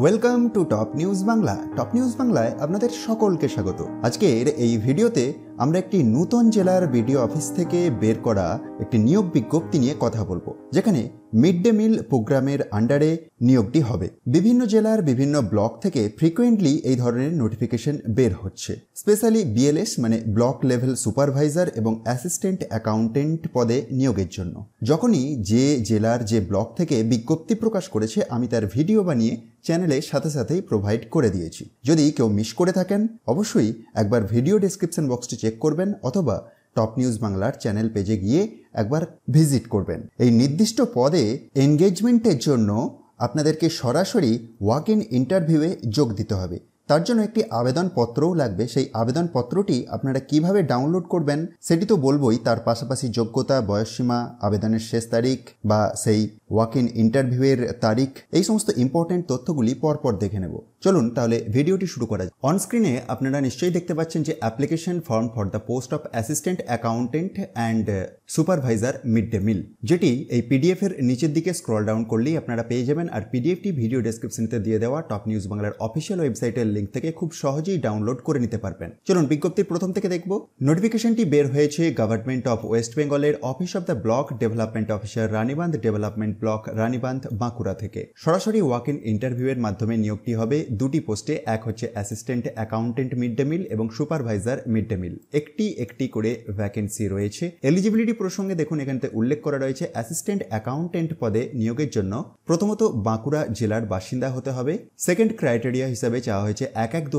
welcome to top news Bangla top news বাংলায় আপনাদের সকলকে স্বাগত আজকের এই ভিডিওতে আমরা একটি নূতন জেলার বিডিও অফিস থেকে বের করা একটি নিয়োগ বিজ্ঞপ্তি নিয়ে কথা বলবো যেখানে মিড ডে মিল প্রোগ্রামের আন্ডারে নিয়োগটি হবে বিভিন্ন জেলার বিভিন্ন ব্লক থেকে ফ্রিকোয়েন্টলি এই ধরনের নোটিফিকেশন বের হচ্ছে স্পেশালি বিএলএস মানে ব্লক লেভেল সুপারভাইজার এবং অ্যাসিস্ট্যান্ট অ্যাকাউন্টেন্ট পদে নিয়োগের জন্য যখনই যে জেলার যে ব্লক থেকে বিজ্ঞপ্তি প্রকাশ করেছে আমি তার ভিডিও বানিয়ে চ্যানেলে সাথে সাথেই প্রোভাইড করে দিয়েছি যদি কেউ মিস করে থাকেন অবশ্যই একবার ভিডিও ডেসক্রিপশন বক্সটি চেক করবেন অথবা টপ নিউজ বাংলার চ্যানেল পেজে গিয়ে একবার ভিজিট করবেন এই নির্দিষ্ট পদে এনগেজমেন্টের জন্য আপনাদেরকে সরাসরি ওয়াক ইন ইন্টারভিউয়ে যোগ দিতে হবে তার জন্য একটি আবেদনপত্রও লাগবে সেই আবেদনপত্রটি আপনারা কিভাবে ডাউনলোড করবেন সেটি তো বলবই তার পাশাপাশি যোগ্যতা বয়সসীমা আবেদনের শেষ তারিখ বা সেই ওয়াক ইন ইন্টারভিউয়ের তারিখ এই সমস্ত ইম্পর্টেন্ট তথ্যগুলি পরপর দেখে নেব চলুন তাহলে ভিডিওটি শুরু করা যাক অনস্ক্রিনে আপনারা নিশ্চয়ই দেখতে পাচ্ছেন যে application form for the post of assistant accountant and supervisor mid day meal যেটি এই পিডিএফ এর নিচের দিকে স্ক্রল ডাউন করলেই আপনারা পেয়ে যাবেন আর পিডিএফটি ভিডিও ডেসক্রিপশনতে দিয়ে দেওয়া টপ নিউজ বাংলার অফিসিয়াল ওয়েবসাইটের লিঙ্ক থেকে খুব সহজেই ডাউনলোড করে নিতে পারবেন চলুন বিজ্ঞপ্তির প্রথম থেকে দেখব নোটিফিকেশনটি বের হয়েছে গভর্নমেন্ট অফ ওয়েস্ট বেঙ্গলের office of the block development officer Ranibandh development block Ranibandh Bankura থেকে সরাসরি ওয়াক ইন ইন্টারভিউ এর মাধ্যমে নিয়োগটি হবে দুটি পোস্টে এক হচ্ছে assistant accountant mid day meal এবং সুপারভাইজার মিড ডে মিল একটি একটি করে ভ্যাকেন্সি রয়েছে এলিজিবিলিটি প্রসঙ্গে দেখুন এখানে উল্লেখ করা রয়েছে অ্যাসিস্ট্যান্ট অ্যাকাউন্টেন্ট পদে নিয়োগের জন্য প্রথমত বাঁকুড়া জেলার বাসিন্দা হতে হবে সেকেন্ড ক্রাইটেরিয়া হিসাবে চাওয়া হয়েছে এক এক দু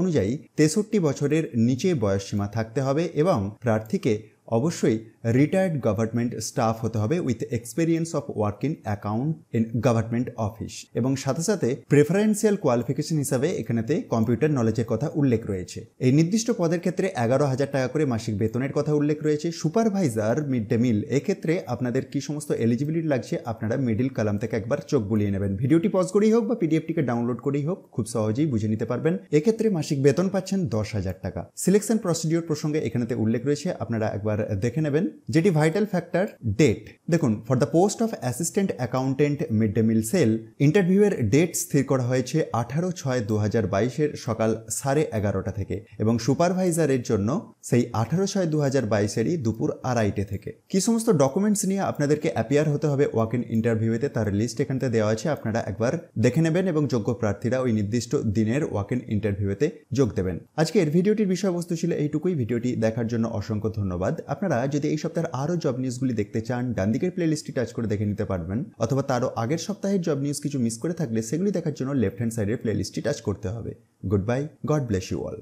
অনুযায়ী তেষট্টি বছরের নিচে বয়সসীমা থাকতে হবে এবং প্রার্থীকে অবশ্যই রিটায়ার্ড গভর্নমেন্ট স্টাফ হতে হবে with experience of work in account in government office এবং সাথে সাথে প্রেফারেন্সিয়াল কোয়ালিফিকেশন হিসাবে এখানেতে কম্পিউটার নলেজের কথা উল্লেখ রয়েছে এই নির্দিষ্ট পদের ক্ষেত্রে এগারো হাজার টাকা করে মাসিক বেতনের কথা উল্লেখ রয়েছে সুপারভাইজার মিড ডে মিল এক্ষেত্রে আপনাদের কি সমস্ত এলিজিবিলিটি লাগছে আপনারা মিডিল কালাম থেকে একবার চোখ বুলিয়ে নেবেন ভিডিওটি পজ করেই হোক বা পিডিএফটিকে ডাউনলোড করেই হোক খুব সহজেই বুঝে নিতে পারবেন এক্ষেত্রে মাসিক বেতন পাচ্ছেন দশ হাজার টাকা সিলেকশন প্রসিডিওর প্রসঙ্গে এখানেতে উল্লেখ রয়েছে আপনারা একবার দেখে নেবেন যেটি ভাইটাল ফ্যাক্টর ডেট দেখুন for the post of assistant accountant mid day meal cell ইন্টারভিউয়ের ডেট স্থির করা হয়েছে আঠারো ছয় দু হাজার বাইশের সকাল সাড়ে এগারোটা থেকে এবং সুপারভাইজারের জন্য সেই আঠারো ছয় দু হাজার বাইশেরই দুপুর আড়াইটে থেকে কি সমস্ত ডকুমেন্টস নিয়ে আপনাদেরকে অ্যাপিয়ার হতে হবে ওয়াক ইন ইন্টারভিউতে তার লিস্ট এখানে দেওয়া আছে আপনারা একবার দেখে নেবেন এবং যোগ্য প্রার্থীরা ওই নির্দিষ্ট দিনের ওয়াক ইন ইন্টারভিউতে যোগ দেবেন আজকে এর ভিডিওটির বিষয়বস্তু ছিল এইটুকুই ভিডিওটি দেখার জন্য অসংখ্য ধন্যবাদ আপনারা যদি এই সপ্তাহের আরও জব নিউজগুলি দেখতে চান ডান দিকের লিস্টটি টাচ করে দেখে নিতে পারবেন অথবা তারও আগের সপ্তাহের জব নিউজ কিছু মিস করে থাকলে সেগুলি দেখার জন্য লেফট হ্যান্ড সাইডের প্লেলিস্টটি টাচ করতে হবে goodbye God bless you all